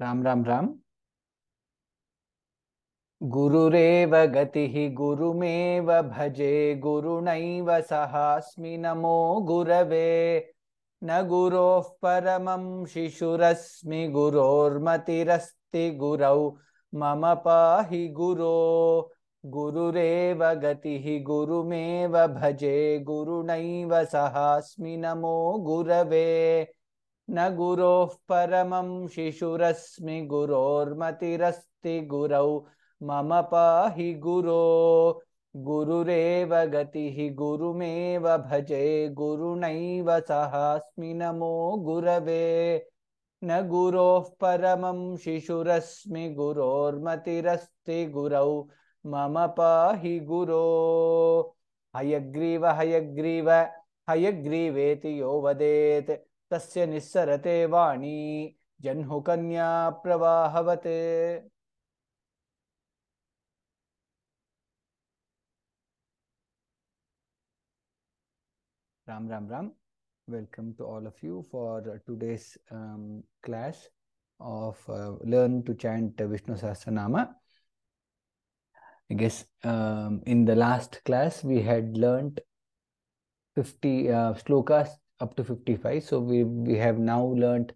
राम राम राम गुरुरेव गतिः गुरुमेव भजे गुरुणैव सहास्मि नमो गुरवे न गुरोः परमं शिशुरस्मि गुरोर्मतिरस्ति गुरौ मम पाहि गुरो गुरुरेव गति गुरुमेव भजे गुरुणैव सहास्मि नमो गुरवे न गुरोः परमं शिशुरस्मि गुरोर्मतिरस्ति गुरौ मम पाहि गुरो गुरुरेव गतिः गुरुमेव भजे गुरुनैव सहास्मि नमो गुरवे न गुरोः परमं शिशुरस्मि गुरोर्मतिरस्ति गुरौ मम पाहि गुरो हयग्रीव हयग्रीव हयग्रीवेति यो वदेत् तस्य निस्सरते वाणी जन्हु कन्या प्रवाहवते Ram Ram Ram welcome to all of you for today's class of learn to chant Vishnu Sahasranama I guess in the last class we had learn 50 shlokas up to 55. So we, we have now learned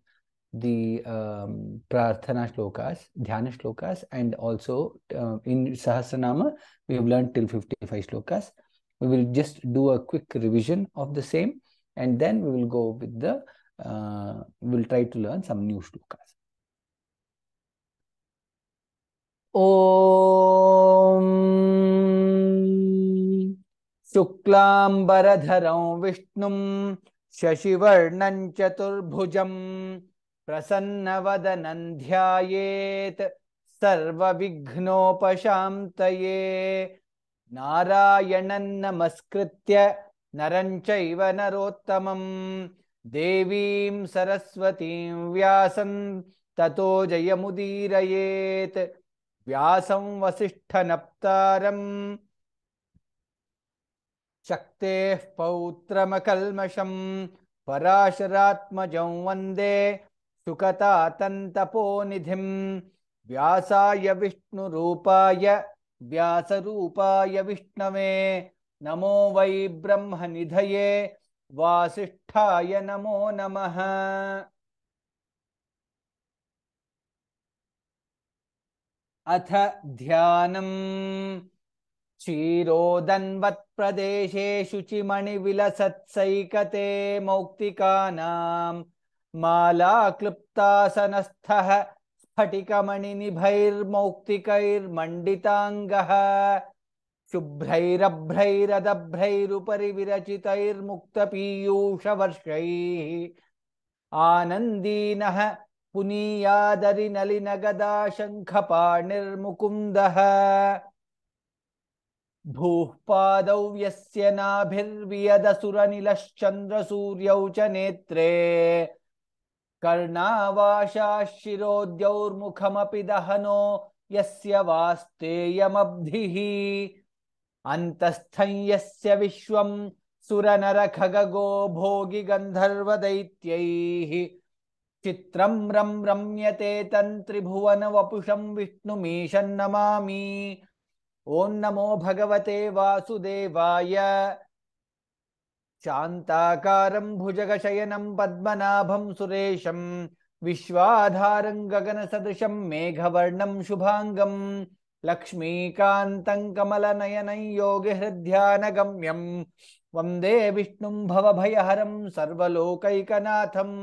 the um, prarthana shlokas, dhyana shlokas, and also uh, in Sahasranama, we have learned till 55 shlokas. We will just do a quick revision of the same, and then we will go with the, uh, we'll try to learn some new shlokas. ॐ शुक्लाम्बरधरं विष्णुं शशिवर्णं चतुर्भुजं प्रसन्नवदनं प्रसन्नवदनन्ध्यायेत् सर्वविघ्नोपशान्तये नारायणं नमस्कृत्य नरं चैव नरोत्तमं देवीं सरस्वतीं व्यासं ततो जयमुदीरयेत् व्यासं वसिष्ठनप्तारम् शक्तेः पौत्रमकल्मषं पराशरात्मजं वन्दे सुकतातन्तपोनिधिं व्यासाय विष्णुरूपाय व्यासरूपाय विष्णवे नमो वै ब्रह्मनिधये वासिष्ठाय नमो नमः अथ ध्यानम् क्षीरोदन्वत् प्रदेशेषु शुचिमणिविलसत्सैकते मौक्तिकानां माला स्फटिकमणिनिभैर्मौक्तिकैर्मण्डिताङ्गः शुभ्रैरभ्रैरदभ्रैरुपरि विरचितैर्मुक्तपीयूषवर्षैः आनन्दीनः पुनीयादरिनलिनगदाशङ्खपाणिर्मुकुन्दः भूपादौ यस्य नाभिर्वियदसुरनिलश्चन्द्रसूर्यौ च नेत्रे कर्णावाशा दहनो यस्य वास्तेयमब्धिः अन्तस्थं यस्य विश्वं सुरनरखगो गन्धर्वदैत्यैः चित्रं रं रम्यते तन्त्रिभुवनवपुषं विष्णुमीशं नमामि ॐ नमो भगवते वासुदेवाय शान्ताकारं भुजगशयनं पद्मनाभं सुरेशं विश्वाधारं गगनसदृशं मेघवर्णं शुभाङ्गं लक्ष्मीकान्तं कमलनयनं योगिहृद्यानगम्यं वन्दे विष्णुं भवभयहरं सर्वलोकैकनाथम्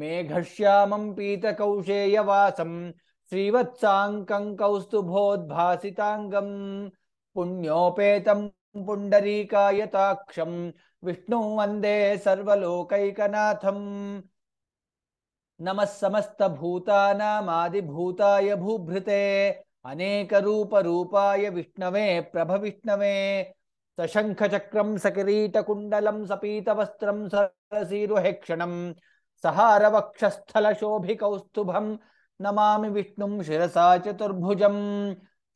मेघश्यामं पीतकौशेयवासं श्रीवत्साङ्कङ्कौस्तुभोद्भासिताङ्गम् पुण्योपेतं पुण्डरीकायताक्षं विष्णुं वन्दे सर्वलोकैकनाथम् नमः समस्तभूतानामादिभूताय भूभृते अनेक अनेकरूपरूपाय विष्णवे प्रभ विष्णवे प्रभविष्णवे सशङ्खचक्रं सकिरीटकुण्डलं सपीतवस्त्रं सरसीरुहेक्षणं सहारवक्षस्थलशोभिकौस्तुभम् नमामि विष्णुं शिरसा चतुर्भुजम्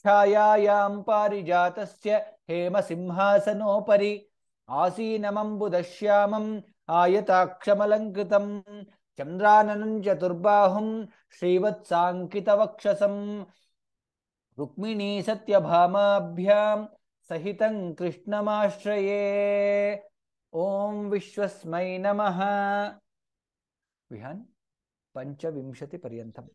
छायायां हेम सिंहासनोपरी आसीनमम्बुदश्यामम् आयताक्षमलङ्कृतम् चंद्रानन चतुर्बाहुं श्रीवत्साङ्कितवक्षसं रुक्मिणी सत्यभामाभ्यां सहितं कृष्णमाश्रये ॐ विश्वस्मै नमः विहान् पञ्चविंशतिपर्यन्तम्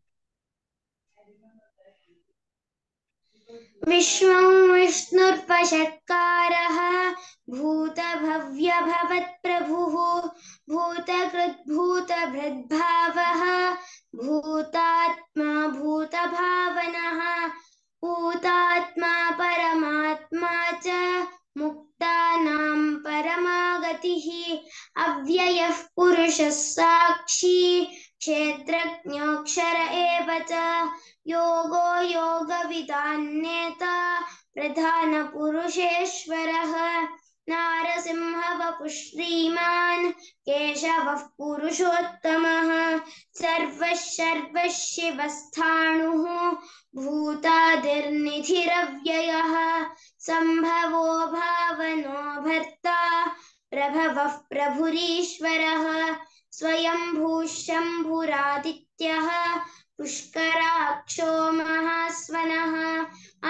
विश्वं विष्णुर्वशत्कारः भूतभव्यभवत्प्रभुः भूतकृद्भूतभृद्भावः भूतात् प्रधानपुरुषेश्वरः नारसिंहवपुः श्रीमान् केशवः पुरुषोत्तमः सर्वः सर्वः शिवस्थाणुः भूतादिर्निधिरव्ययः सम्भवो भावनो भर्ता प्रभवः प्रभुरीश्वरः स्वयम्भूः शम्भुरादित्यः पुष्कराक्षो महास्वनः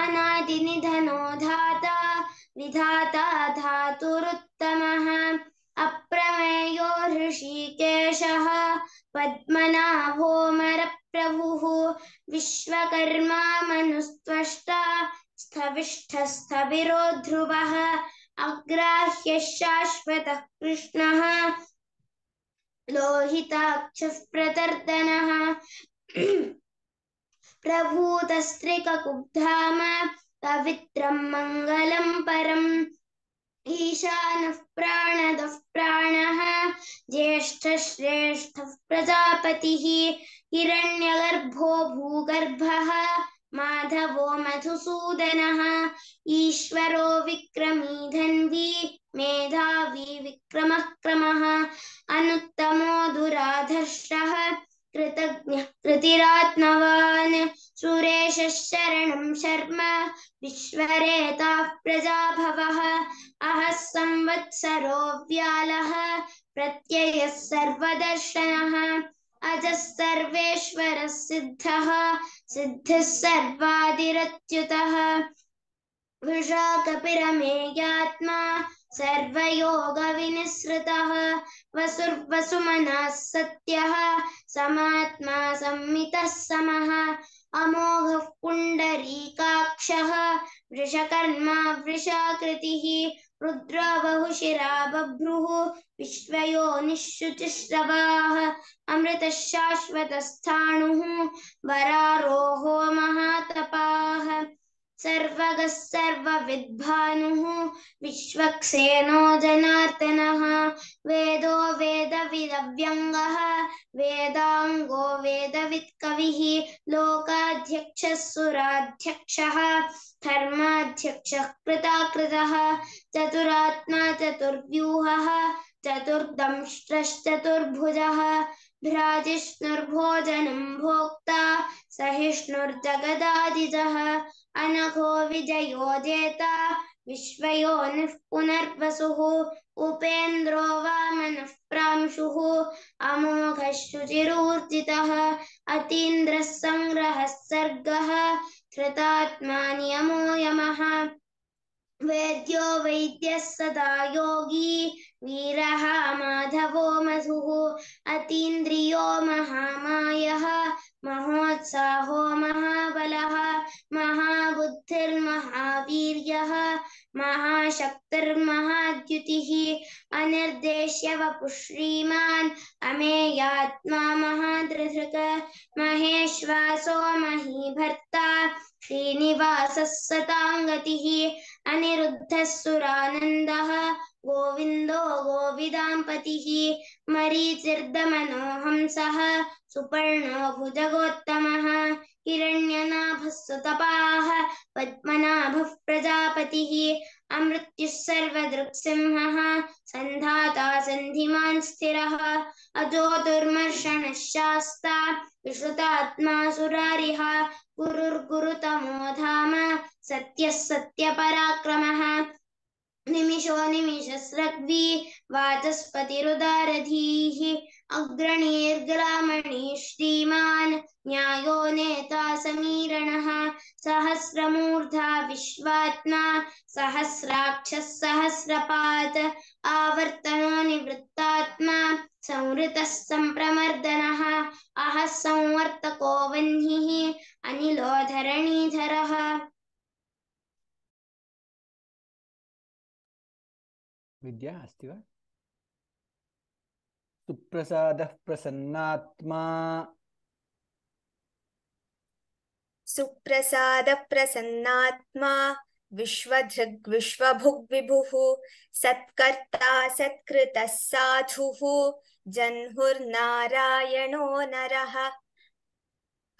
अनादिनिधनो धाता विधाता धातुरुत्तमः अप्रमेयो हृषिकेशः पद्मनाभोमरप्रभुः विश्वकर्मा मनुस्त्वष्टा स्थविष्ठस्थविरो ध्रुवः अग्राह्यः शाश्वतः कृष्णः लोहिताक्षः प्रतर्दनः प्रभूतस्त्रिककुब्धाम पवित्रं मङ्गलं परम् ईशानः प्राणदः प्राणः ज्येष्ठश्रेष्ठः प्रजापतिः हिरण्यगर्भो भूगर्भः माधवो मधुसूदनः ईश्वरो विक्रमी धन्वी मेधावी विक्रम क्रम अनुत्तमो दुराधर्षः कृतज्ञ कृतिरात्मवान् सुरेशः शरणं शर्म विश्वरेताः प्रजाभवः अहः संवत्सरो व्यालः प्रत्ययः सर्वदर्शनः अजः सर्वेश्वरः सिद्धः सिद्धिः सर्वादिरत्युतः वृषा सर्वयोग सर्वयोगविनिसृतः वसुर्वसुमनः सत्यः समात्मा सम्मितः समः अमोघः पुण्डरीकाक्षः वृषकर्मा वृषाकृतिः रुद्रो बहुशिरा बभ्रुः विश्वयो निःशुचिश्रवाः अमृतः शाश्वतस्थाणुः वरारोहो महातपाः सर्वगः सर्वविद्भानुः विश्वक्सेनो जनार्दनः वेदो वेदविदव्यङ्गः वेदाङ्गो वेदवित्कविः लोकाध्यक्षः सुराध्यक्षः धर्माध्यक्षः कृताकृतः चतुरात्मा चतुर्व्यूहः चतुर्दंष्ट्रश्चतुर्भुजः भ्राजिष्णुर्भोजनं भोक्ता सहिष्णुर्जगदादिजः अनघो विजयो विश्वयो विश्वयोनिः पुनर्वसुः उपेन्द्रो वामनः प्रांशुः अमोघः शुचिरूर्जितः अतीन्द्रः सङ्ग्रहः सर्गः धृतात्मा नियमो यमः वैद्यो वैद्यः सदा योगी वीरः माधवो मधु अतीन्द्रियो महामायः महोत्साह महाबल महाबुद्धिर्महावीर्यः महाशक्तिर्महाद्युतिः अनिर्देश्य वपुः अमेयात्मा महादृधृक महेश्वासो मही भर्ता श्रीनिवास सतांगति सुरानन्दः गोविंदो गोविदाम्पतिः मरीचिर्दमनो हंसः सुपर्णो भुजगोत्तमः हिरण्यनाभः सुतपाः प्रजापति प्रजापतिः अमृत्युः सर्वदृक्सिंहः सन्धाता सन्धिमान् स्थिरः अजो दुर्मर्षणः शास्ता विश्रुतात्मा सुरारिः गुरुर्गुरुतमो धाम सत्यः सत्यपराक्रमः निमिषो निमिषस्रग्वी वाचस्पतिरुदारधीः अग्रणीर्ग्रामणी श्रीमान् न्यायो नेता समीरणः सहस्रमूर्धा विश्वात्मा सहस्राक्षः सहस्रपात् आवर्तनो निवृत्तात्मा संवृतः सम्प्रमर्दनः अः संवर्तको वह्निः अनिलो धरणीधरः विद्या अस्ति वा सुप्रसादः प्रसन्नात्मा सुप्रसादप्रसन्नात्मा विश्वभुग्विभुः सत्कर्ता सत्कृतः साधुः जह्नुर्नारायणो नरः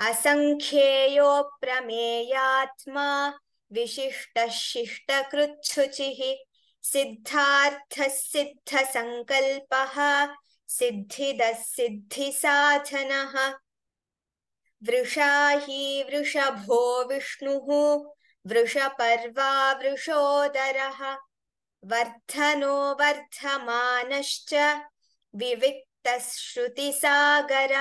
असङ्ख्येयो प्रमेयात्मा विशिष्टः शिष्टकृच्छुचिः सिद्धिद सिद्धि साधन वृषा ही वृषभो विष्णु वृषपर्वा वृषोदर वर्धनो वर्धमानश्च सागर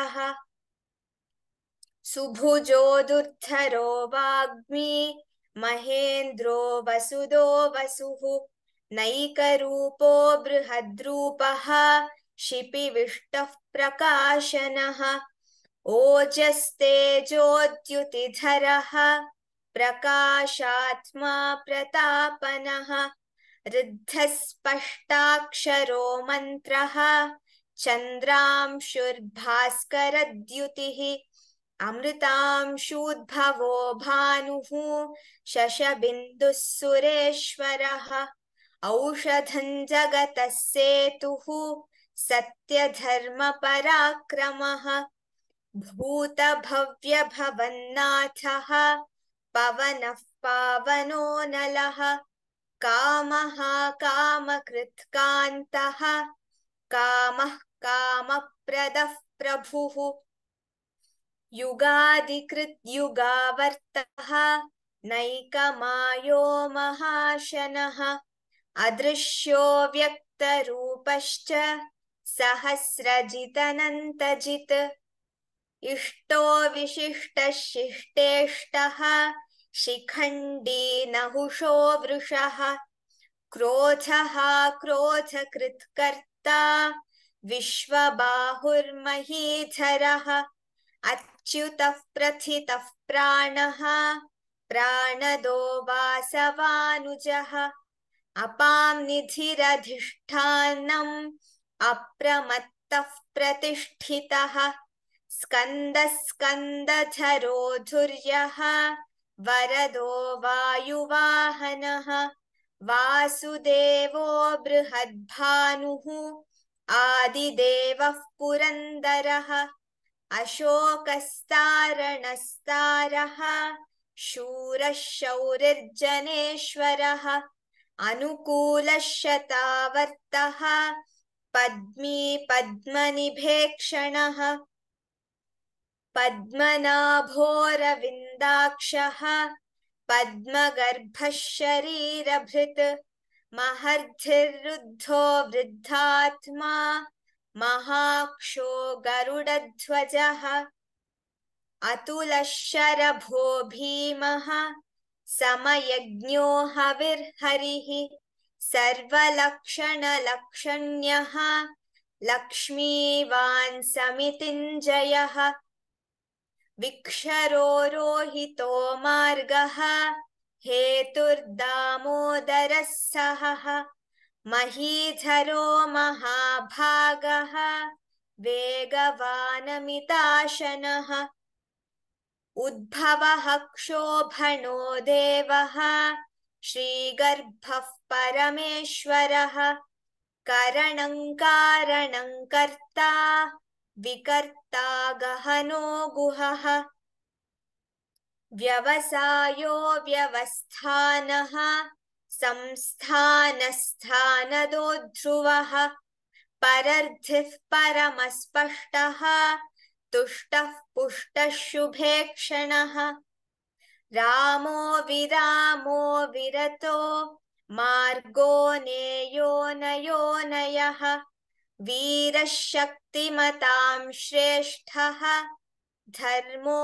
सुभुजो दुर्धरो वाग्मी महेन्द्रो वसुदो वसु नैकरूपो बृहद्रूप शिपिविष्ट प्रकाशन ओजस्तेजोद्युतिधर प्रकाशात्मा प्रतापन ऋद्धस्पष्टाक्षरो मंत्र चन्द्रांशुर्भास्करद्युतिः अमृतांशूद्भवो भानुः शशबिन्दुः औषधं जगतः सेतुः सत्यधर्मपराक्रमः भूतभव्यभवन्नाथः पवनः पावनो नलः कामः कामकृत्कान्तः कामः कामप्रदः प्रभुः युगादिकृद्युगावर्तः नैकमायो महाशनः अदृश्यो व्यक्तरूपश्च सहस्रजितनन्तजित् इष्टो विशिष्टशिष्टेष्टः शिखण्डी नहुषो वृषः क्रोधः क्रोधकृत्कर्ता विश्वबाहुर्महीधरः अच्युतः प्रथितः प्राणः प्राणदो वासवानुजः अपां निधिरधिष्ठानम् अप्रमत्तः प्रतिष्ठितः स्कन्दस्कन्दधरोधुर्यः वरदो वायुवाहनः वासुदेवो बृहद्भानुः आदिदेवः पुरन्दरः अशोकस्तारणस्तारः शूरः शौरिर्जनेश्वरः अनुकूलशतावर्तः पद्मी पद्मनिभेक्षणः पद्मनाभोरविन्दाक्षः पद्मगर्भः शरीरभृत् महर्धिरुद्धो वृद्धात्मा महाक्षो गरुडध्वजः अतुलशरभो भीमः समयज्ञो हविर्हरिः सर्वलक्षणलक्षण्यः लक्ष्मीवान् समितिञ्जयः विक्षरोरोहितो मार्गः हेतुर्दामोदरः सहः महीधरो महाभागः वेगवानमिताशनः उद्भव क्षोभणो देवः श्रीगर्भः परमेश्वरः करणं कारणं कर्ता विकर्ता गहनो गुहः व्यवसायो व्यवस्थानः संस्थानस्थानदो ध्रुवः परमस्पष्टः पुष्ट शुभे क्षण रामो विरामो विरतो मार्गो नेयो नयो नयः वीरशक्तिमतां श्रेष्ठः धर्मो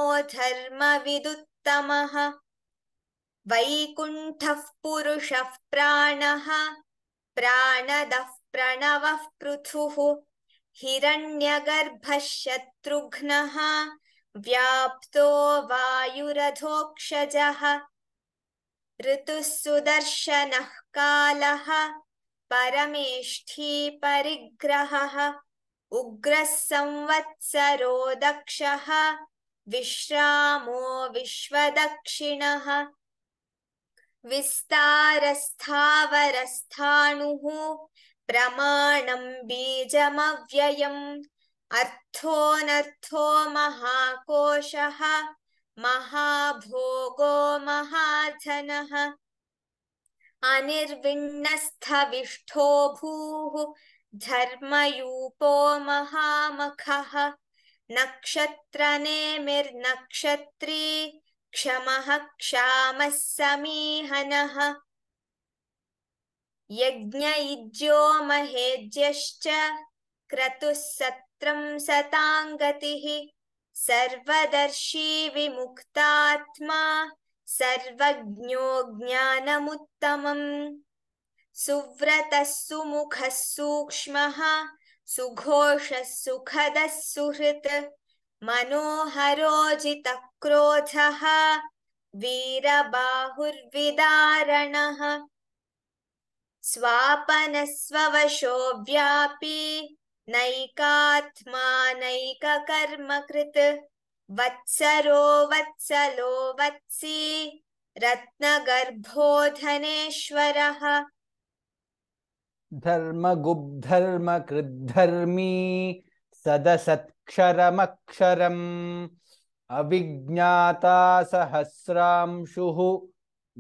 विदुत्तम वैकुंठ पुष प्राण प्राणद प्रणव पृथु हिरण्यगर्भशत्रुघ्नः व्याप्तो वायुरधोक्षजः ऋतुसुदर्शन काल कालः परमेष्ठी परिग्रहः संवत्सरो दक्ष विश्रामो विश्वक्षिण विस्तारस्थावरस्थाणु प्रमाण प्रमाणं बीजमव्ययम् अर्थोऽनर्थो महाकोश महाभोगो महाधनः अनिर्विण्णस्थविष्ठो भू धर्मयूपो महामखः नक्षत्रनेमिर्नक्षत्री क्षमः क्षामः समीहनः यज्ञ महेज्य महेज्यश्च क्रतुः सत्रं सताङ्गतिः सर्वदर्शी विमुक्तात्मा सर्वज्ञो ज्ञानमुत्तमम् सुव्रतः सुमुखः सूक्ष्मः सुघोषः सुखदः सुहृत् मनोहरोजितः क्रोधः वीरबाहुर्विदारणः स्वापनस्ववशो व्यापी नैकात्मा नैककर्मकृत् वत्सरो वत्सलो वत्सी रत्नगर्भोधनेश्वरः धर्मगुब्धर्मकृद्धर्मी सदसत्क्षरमक्षरम् अविज्ञाता सहस्रांशुः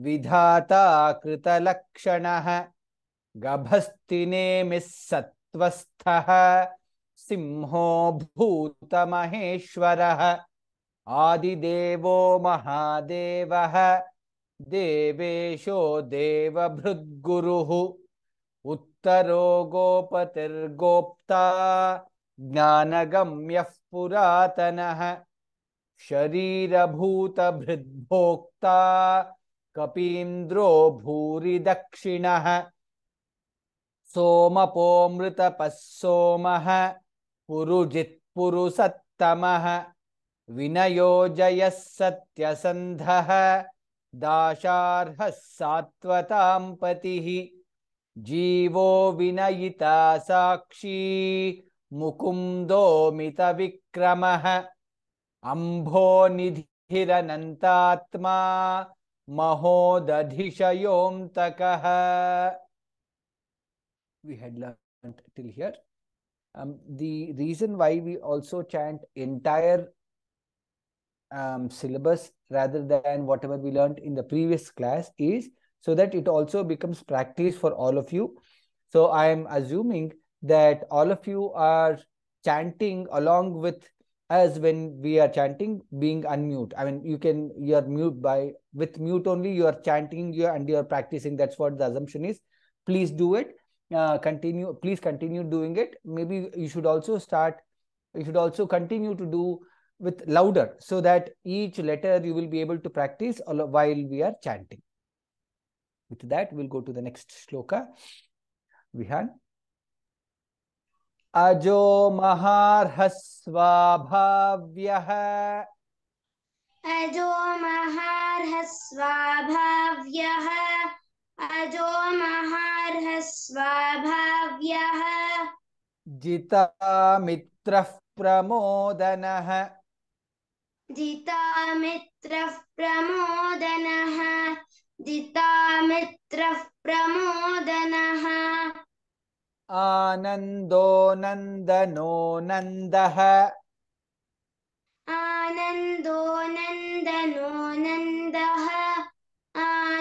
विधाता कृतलक्षणः मिस्सत्वस्थः सिंहो भूतमहेश्वरः आदिदेवो महादेवः देवेशो देवभृद्गुरुः उत्तरो गोपतिर्गोप्ता ज्ञानगम्यः पुरातनः शरीरभूतभृद्भोक्ता कपीन्द्रो भूरिदक्षिणः सोमपोमृतपः सोमः पुरुजित्पुरुसत्तमः विनयोजयः सत्यसन्धः दाशार्हःसात्वतां पतिः जीवो विनयिता साक्षी मुकुन्दोमितविक्रमः निधिरनन्तात्मा महोदधिशयोऽन्तकः we had learned till here. Um, the reason why we also chant entire um, syllabus rather than whatever we learned in the previous class is so that it also becomes practice for all of you. So I am assuming that all of you are chanting along with us when we are chanting being unmute. I mean, you can, you are mute by, with mute only, you are chanting you are, and you are practicing. That's what the assumption is. Please do it uh, continue please continue doing it maybe you should also start you should also continue to do with louder so that each letter you will be able to practice while we are chanting with that we'll go to the next shloka vihan ajo महार्हस्वाभाव्यः अजो महार्हस्वाभाव्यः अजो महार्ह स्वभाव्यः जिता मित्रः प्रमोदनः जिता मित्रः प्रमोदनः जिता मित्रः प्रमोदनः आनन्दो नन्दनो नन्दः आनन्दो नन्दनो नन्दः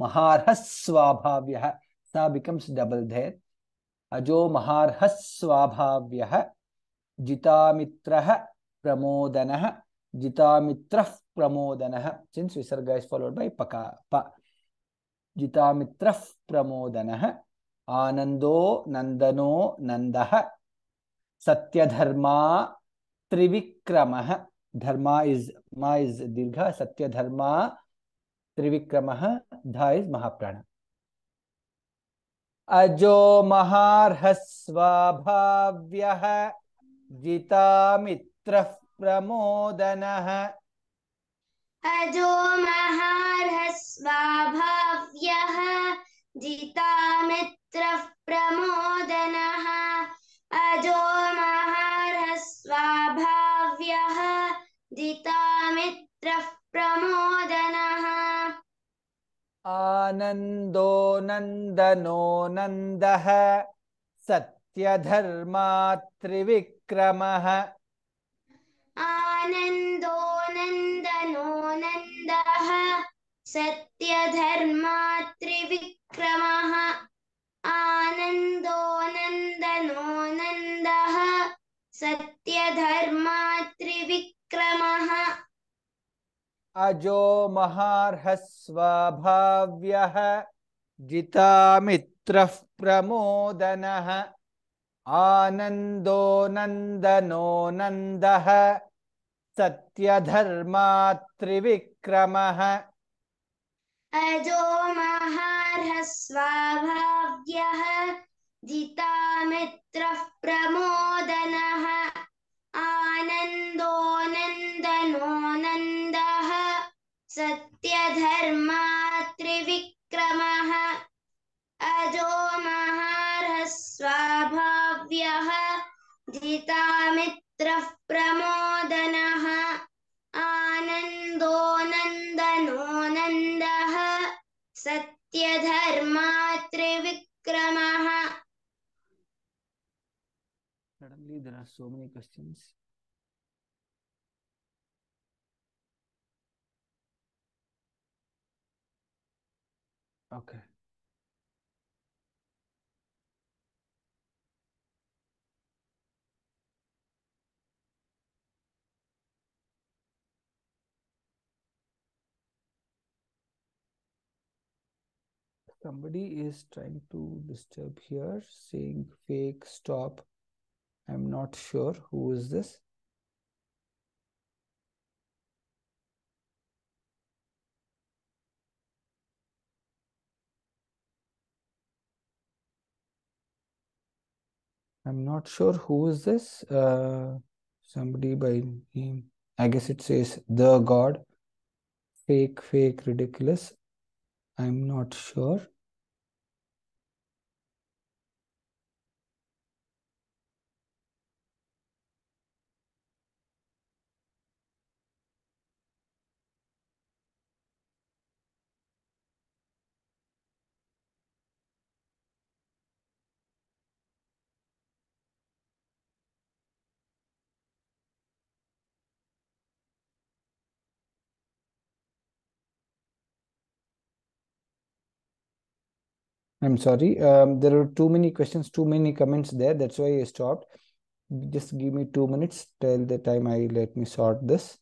महारहस्वाभाव्य सा double धेर अजो महारहस्वाभाव्य जिता मित्र प्रमोदन जिता मित्र प्रमोदन सिंस विसर्ग इज फॉलोड बाय पका प जिता मित्र प्रमोदन आनंदो नंदनो नंद सत्यधर्मा त्रिविक्रम धर्मा इज मा इज दीर्घ सत्यधर्मा त्रिविक्रम धाइज महाप्राण अजो भाव्य जिता मित्र प्रमोदन अजो भाव्य जिता मित्र प्रमोदन अजो भाव्य जिता मित्र प्रमोदनः आनन्दो नन्दनो नन्दः सत्यधर्मात्रिविक्रमः आनन्दो नन्दनो नन्दः सत्यधर्मात्रिविक्रमः आनन्दो नन्दनो नन्दः सत्यधर्मात्रिविक्रमः अजो भाव्यः जितामित्रः प्रमोदनः आनन्दो नन्दनो नन्दः सत्यधर्मात्रिविक्रमः अजो महार्हस्वाभाव्यः जितामित्रः प्रमोदनः आनन्दो नन्दनो नन्द सत्यधर्मा त्रिविक्रमः अजो महारस्वाभाव्यः जितामित्रः प्रमोदनः आनन्दो नन्दनो नन्दः Satyadharma Suddenly there are so many questions. Okay. Somebody is trying to disturb here, saying fake, stop. I'm not sure who is this. I'm not sure who is this. Uh, somebody by name. I guess it says the God. Fake, fake, ridiculous. I'm not sure. I'm sorry. Um, there are too many questions, too many comments there. That's why I stopped. Just give me two minutes. Till the time I let me sort this.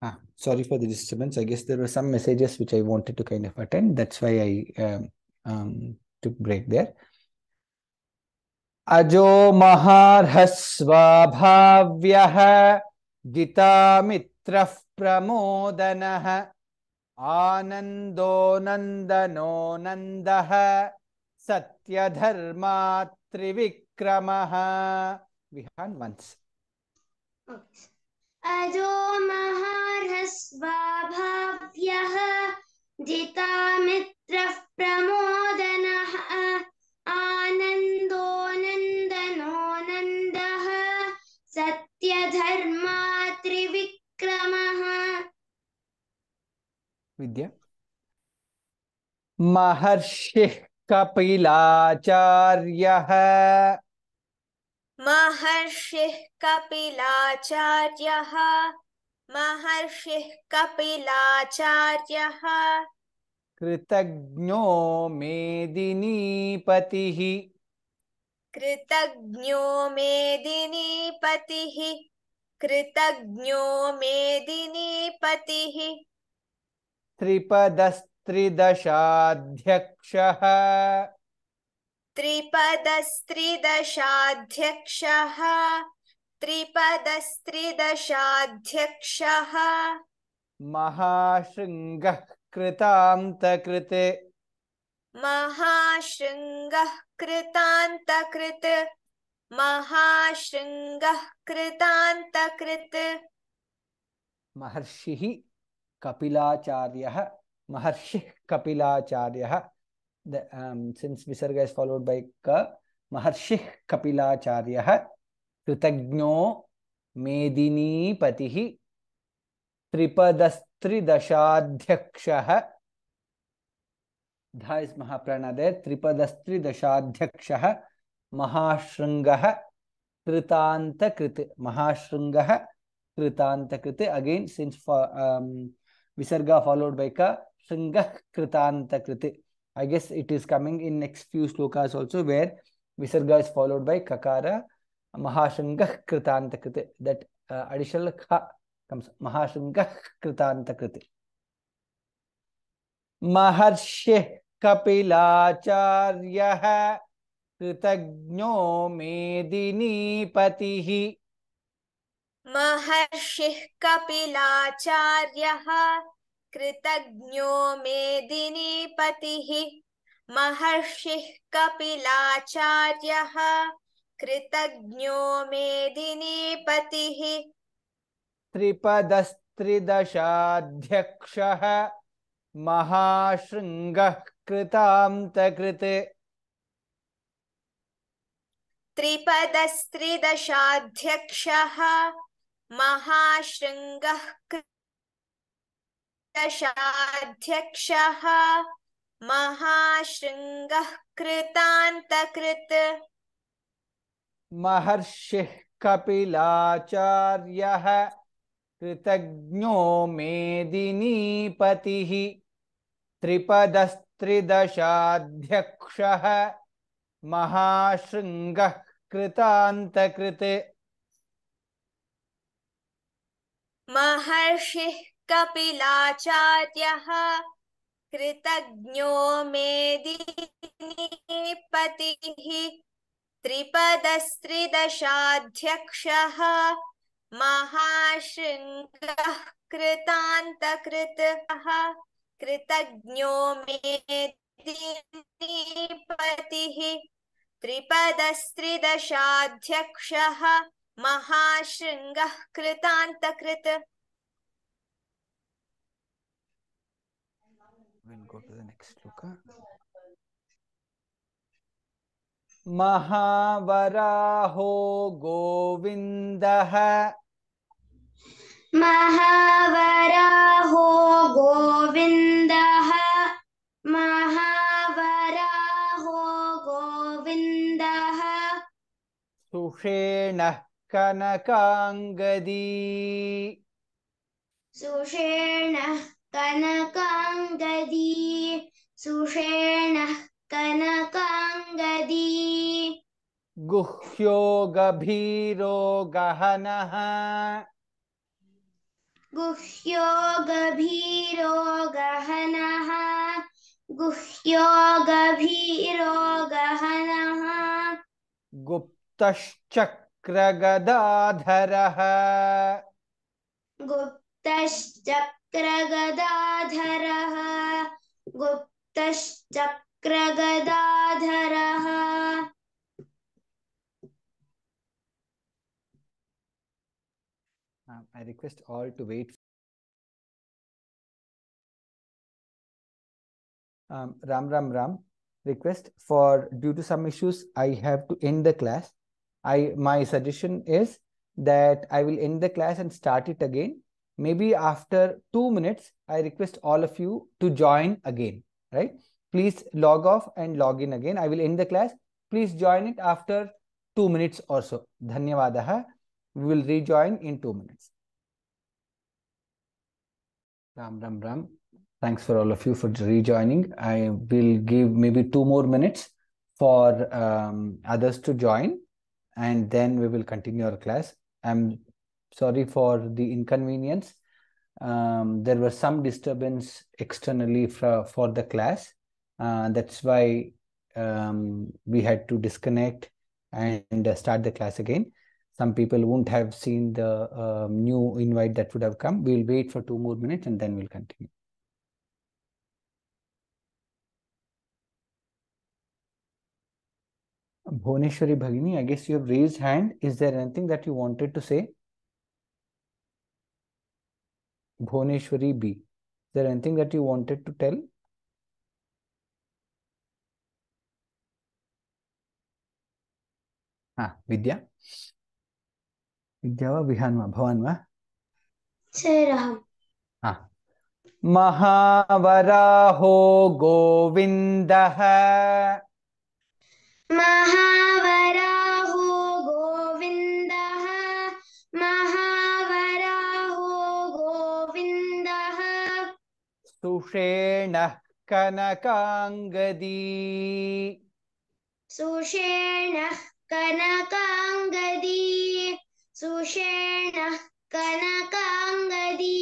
Ah, sorry for the disturbance. I guess there were some messages which I wanted to kind of attend. That's why I um, um, took break there. अजो महार्हस्वाभाव्यः जितामित्रः प्रमोदनः आनन्दो नन्दनो नन्दः Satyadharma त्रिविक्रमः विहान् once अजो जिता महारस्वाभाव्यः जितामित्रः प्रमोदनः आनन्दोऽनन्दनो नन्दः सत्यधर्मा त्रिविक्रमः विद्या महर्षिः कपिलाचार्यः महर्षिः कपिलाचार्यः महर्षिः कपिलाचार्यः कृतज्ञो मेदिनीपतिः कृतज्ञो मेदिनीपतिः कृतज्ञो मेदिनीपतिः त्रिपदस्त्रिदशाध्यक्षः त्रिपदस्त्रिदशाध्यक्षः त्रिपदस्त्रिदशाध्यक्षः महाशृङ्गः कृतान्तकृते महाशृङ्गः कृतान्तकृत् महाशृङ्गः कृतान्तकृत् महर्षिः कपिलाचार्यः महर्षिः कपिलाचार्यः the, um, since Visarga is followed by Ka, maharshi Maharshih Kapilacharya, Kritagno Medinipatihi, Tripadastridashadhyakshah, धा इज महाप्राणादय त्रिपदस्त्रिदशाध्यक्ष महाशृंग कृतांतकृत महाशृंग कृतांतकृत अगेन सिंस विसर्ग फॉलोड बाय का शृंग कृतांतकृत I guess it is coming in next few slokas also where Visarga is followed by Kakara, Mahashanga Kritantakriti. That uh, additional Kha comes Mahashanga Kritantakriti. Maharshi Kapilacharya Kritagno Medini Patihi. Maharshi Kapilacharya कृतज्ञो मेदिनीपतिः महर्षिः कपिलाचार्यः कृतज्ञो मेदिनीपतिः त्रिपदस्त्रिदशाध्यक्षः महाशृङ्गः कृतान्तकृत् त्रिपदस्त्रिदशाध्यक्षः कृ शाध्यक्षः महाशृंग कृतान्तकृत् महर्षिः कपिलाचार्यः कृतज्ञो मेदिनीपति त्रिपदस्त्रिदशाध्यक्ष महाशृंग कृतान्तकृत् महर्षिः कपिलाचार्य कृतज्ञो मेदिनीपति त्रिपदस्त्रिदशाध्यक्ष महाशृङ्गः कृतान्तकृतः कृतज्ञो मेदिनीपतिः त्रिपदस्त्रिदशाध्यक्षः महाशृङ्गः कृतान्तकृत् महावराहो गोविन्दः महावराहो गोविन्दः महावराहो गोविन्दः Sushen कनकाङ्गदी सुषेणः कनकाङ्गदी सुषेणः कनकाङ्गदी गुह्यो गभीरो गहनः गुह्यो गभीरो गहनः गुह्यो गभीरो गहनः गुप्तश्चक्रगदाधरः गुप्तश्चक्रगदाधरः गुप्तश्चक्र क्रगदाधरः uh, I request all to wait. Um, Ram Ram Ram, request for due to some issues, I have to end the class. I My suggestion is that I will end the class and start it again. Maybe after two minutes, I request all of you to join again, right? Please log off and log in again. I will end the class. Please join it after two minutes or so. Dhanyavadaha. We will rejoin in two minutes. Ram, Ram, Ram. Thanks for all of you for rejoining. I will give maybe two more minutes for um, others to join and then we will continue our class. I'm sorry for the inconvenience. Um, there was some disturbance externally for, for the class. Uh, that's why um, we had to disconnect and start the class again. Some people won't have seen the um, new invite that would have come. We'll wait for two more minutes and then we'll continue. Bhoneshwari Bhagini, I guess you have raised hand. Is there anything that you wanted to say? Bhoneshwari B. Is there anything that you wanted to tell? हा विद्या विद्या वा विहान् वा हाँ। महावराहो गोविंद महावराहो गोविंद महावराहो गोविन्दः सुषेण कनकाङ्गदी सुषेणः कनकाङ्गदी सुषेण कनकाङ्गदी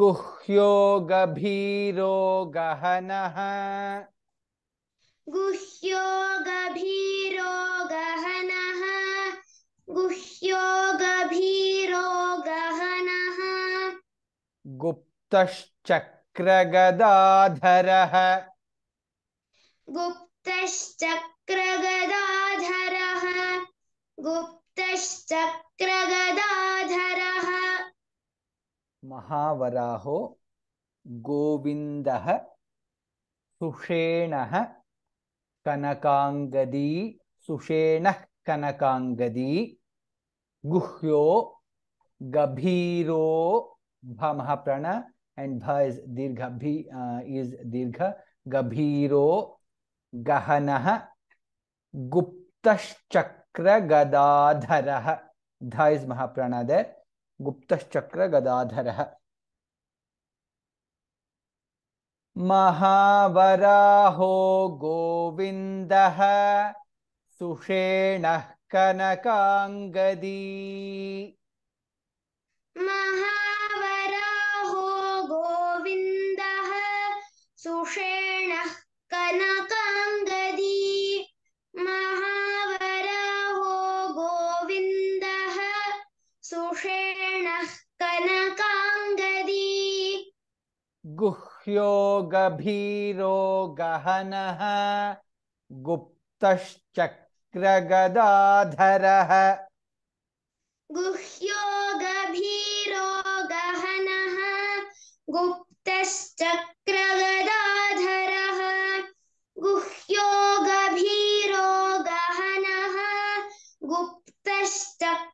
गुह्यो गभीरो गहनः गुह्यो गभीरो गहनः गुह्यो गभीरो गहनः गुप्तश्चक्रगदाधरः गुप्त गुप्तश्चक्रगदाधरः गुप्तश्चक्रगदाधरः महावराहो गोविन्दः सुषेणः कनकाङ्गदी सुषेणः कनकाङ्गदी गुह्यो गभीरो भमः प्रण and भ is दीर्घ भी इज uh, दीर्घ गभीरो गहनः गुप्तश्चक्र गदाधरः ध इज महाप्राणा देर गुप्तश्चक्र गदाधरः महावराहो गोविंद सुषेण कनकाङ्गदी महावराहो गोविन्दः सुषेणः कनक गुह्यो गहन गहनः गुप्तश्चक्रगदाधरः गुह्यो गभीरो गहनः गुप्तश्चक्रगदाधरः गुह्यो गभीरो गहन गुप्तश्चक्र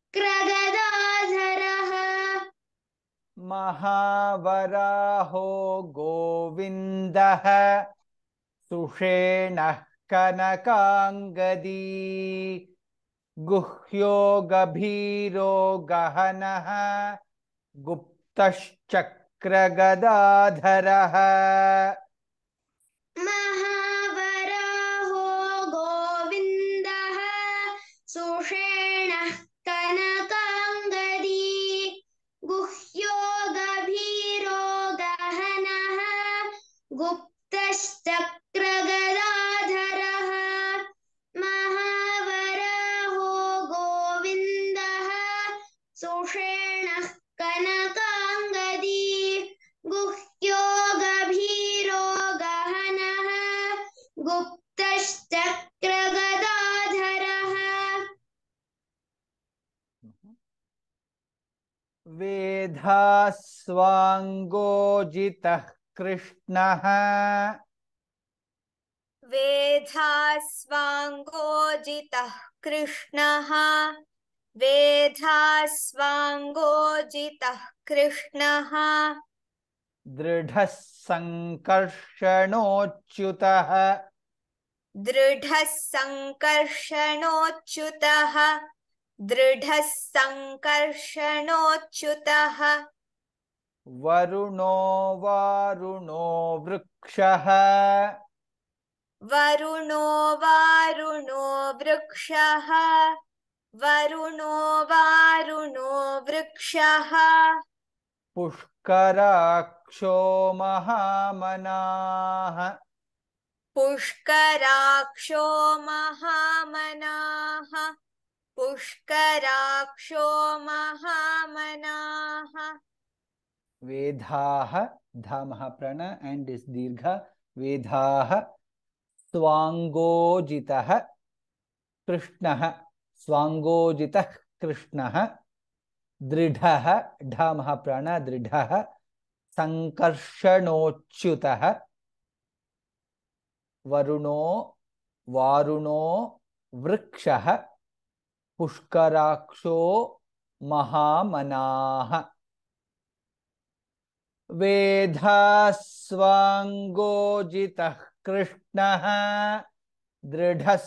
महावराहो गोविंद सुषेणः कनकाङ्गदी गुह्यो गभीरो गहनः गुप्तश्चक्रगदाधरः गुप्तश्चक्रगदाधरः महावरगोविन्दः सुषेणः कनकाङ्गदी गुह्यो गभीरो गहनः गुप्तश्चक्रगदाधरः वेधा स्वाङ्गोजितः कृष्णः वेधास्वाङ्गोजितः कृष्णः वेधास्वाङ्गोजितः कृष्णः दृढः सङ्कर्षणोच्युतः दृढः सङ्कर्षणोच्युतः दृढः सङ्कर्षणोच्युतः वरुणो वारुणो वृक्षः वरुणो वारुणो वृक्षः वरुणो वारुणो वृक्षः पुष्कराक्षो महामनाः पुष्कराक्षो महामनाः पुष्कराक्षो महामनाः वेधाः धामः प्रण एंड इस दीर्घ वेधाः स्वाङ्गोजितः कृष्णः स्वाङ्गोजितः कृष्णः दृढः ढामः प्रण दृढः सङ्कर्षणोच्युतः वरुणो वारुणो वृक्ष पुष्कराक्षो महामनाः कृष्णः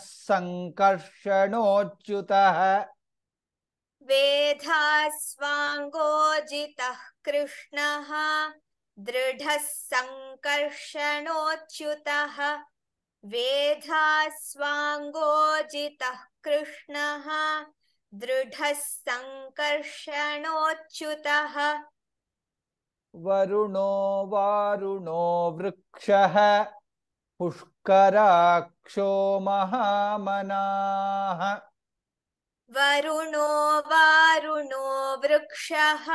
सङ्कर्षणोच्युतः वेधास्वाङ्गोजितः कृष्णः दृढः सङ्कर्षणोच्युतः वेधास्वाङ्गोजितः कृष्णः कृष्णः सङ्कर्षणोच्युतः वरुणो वारुणो वृक्षः पुष्कराक्षो महामनाः वरुणो वारुणो वृक्षः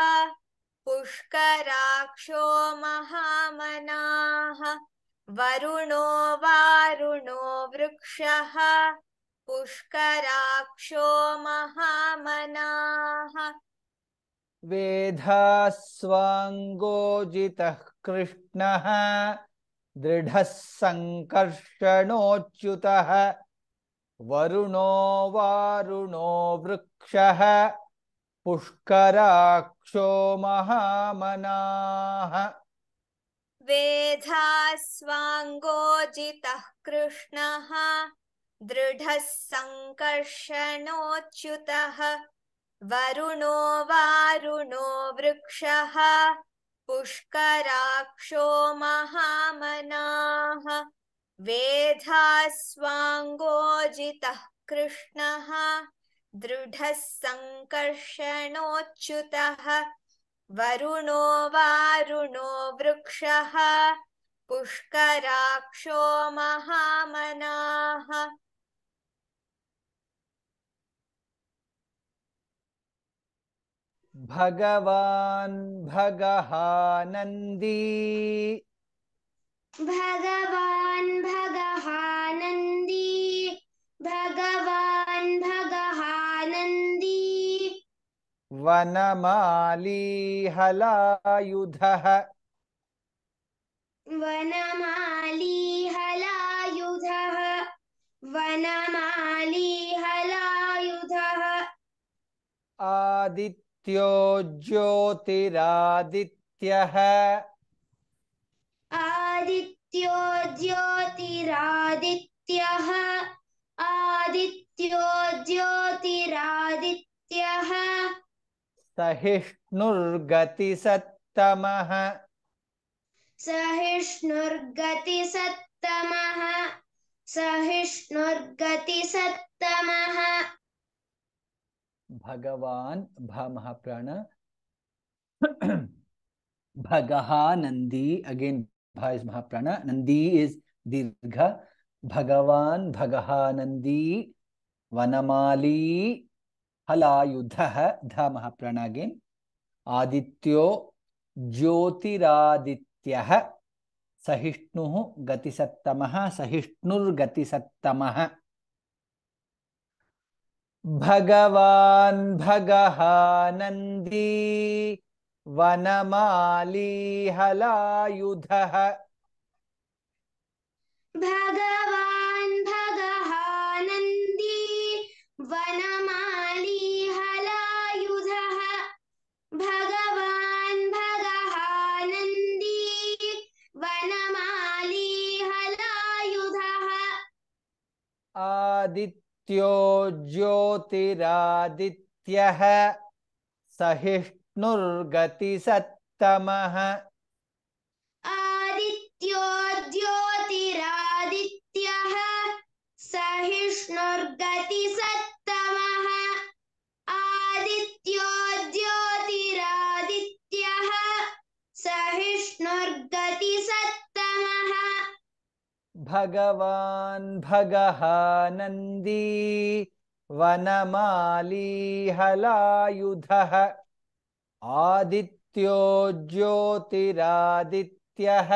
पुष्कराक्षो महामनाः वरुणो वारुणो वृक्षः पुष्कराक्षो महामनाः वेधास्वाङ्गोजितः कृष्णः दृढः सङ्कर्षणोच्युतः वरुणो वारुणो वृक्षः पुष्कराक्षो महामनाः वेधा स्वाङ्गो जितः कृष्णः दृढस्सङ्कर्षणोच्युतः वरुणो वारुणो वृक्षः पुष्कराक्षो महामनाः वेधास्वाङ्गोजितः कृष्णः दृढः सङ्कर्षणोच्युतः वरुणो वारुणो वृक्षः पुष्कराक्षो महामनाः भगवान् भगानी भगवान् भगानी भगवान् हलायुध वनमाली हलायुधः वनमाली वनमाली हलायुधः आदि आदित्यो ज्योतिरादित्यः आदित्यो ज्योतिरादित्यः आदित्यो ज्योतिरादित्यः सहिष्णुर्गतिसत्तमः सहिष्णुर्गतिसत्तमः सहिष्णुर्गतिसत्तमः भगवान भ महाप्राण Bhagaha Nandi. Again, Bha is Mahaprana. Nandi is Dirgha. Bhagavan Bhagaha Nandi. Vanamali. Halayudhaha. Dha Mahaprana again. Adityo Jyotiradityaha. Sahišnuhu Gatisattamah. Sahišnur Gatisattamah. भगवान् भग नन्दि वनमालि भगवान् भग नी वनमालि भगवान् भग नन्दि वनमालि हलायुध आदित्य ज्योतिरादित्यः सहिष्णुर्गतिसत्तमः आदित्यो ज्योतिरादित्यः सहिष्णुर्गतिसत्तमः आदित्योद्यो भगवान् भगः वनमाली वनमालीहलायुधः आदित्यो ज्योतिरादित्यः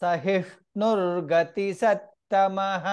सहिष्णुर्गतिसत्तमः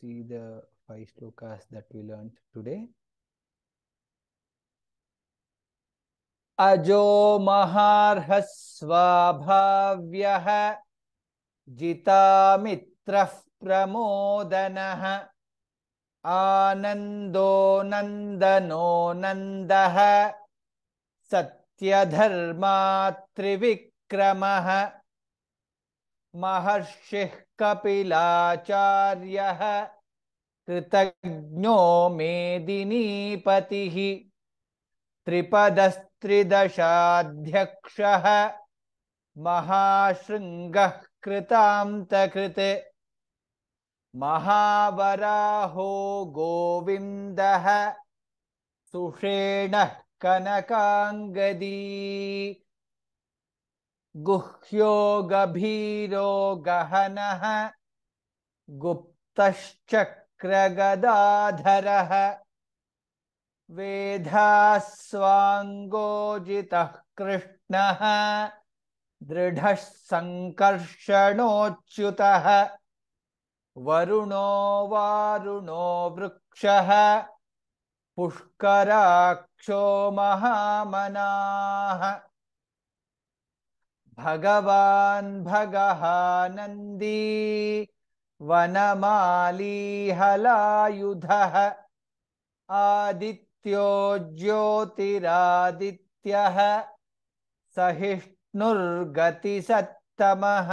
see the five slokas that we learned today. अजो महार्हस्वाभाव्यः जितामित्रः प्रमोदनः आनन्दो नन्दनो नन्दः सत्यधर्मा त्रिविक्रमः महर्षिः कपिलाचार्यः कृतज्ञो मेदिनीपतिः त्रिपदस्त्रिदशाध्यक्षः महाशृङ्गः कृतान्तकृत् महावराहो गोविन्दः सुषेणः कनकाङ्गदी गुह्यो गभीरो गहनः गुप्तश्चक्रगदाधरः वेधास्वाङ्गोजितः कृष्णः दृढः सङ्कर्षणोच्युतः वरुणो वारुणो वृक्षः पुष्कराक्षो महामनाः भगवान् वनमाली वनमालीहलायुधः आदित्यो ज्योतिरादित्यः सहिष्णुर्गतिसत्तमः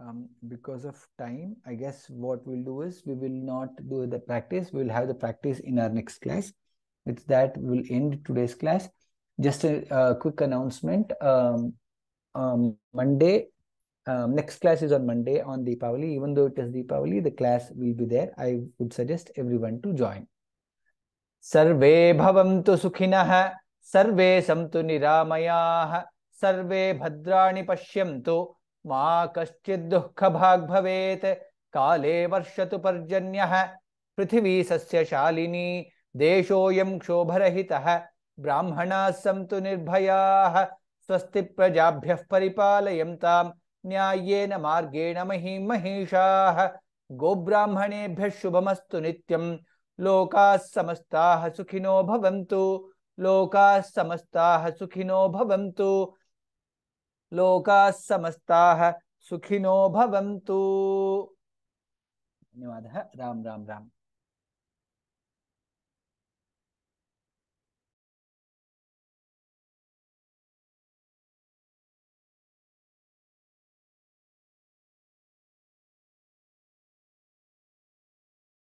um, because of time, I guess what we'll do is we will not do the practice. We'll have the practice in our next class. With that, we'll end today's class. Just a, a quick announcement. Um, um, Monday, um, next class is on Monday on Deepavali. Even though it is Deepavali, the class will be there. I would suggest everyone to join. सर्वे भवन्तु सुखिनः सर्वे सन्तु निरामयाः सर्वे भद्राणि पश्यन्तु मा काले वर्षतु पर्जन्य पृथिवी सस्यशालिनी देशोऽयं क्षोभरहितः ब्राह्मणाः सन्तु निर्भया स्वस्ति प्रजाभ्य परिपालयन्तां न्याय्येन मार्गेण महीं महिषाः गोब्राह्मणेभ्यः शुभमस्तु नित्यं लोकाः समस्ताः सुखिनो भवन्तु लोकाः समस्ताः सुखिनो भवन्तु लोका समस्ता सुखिनो धन्यवाद राम राम राम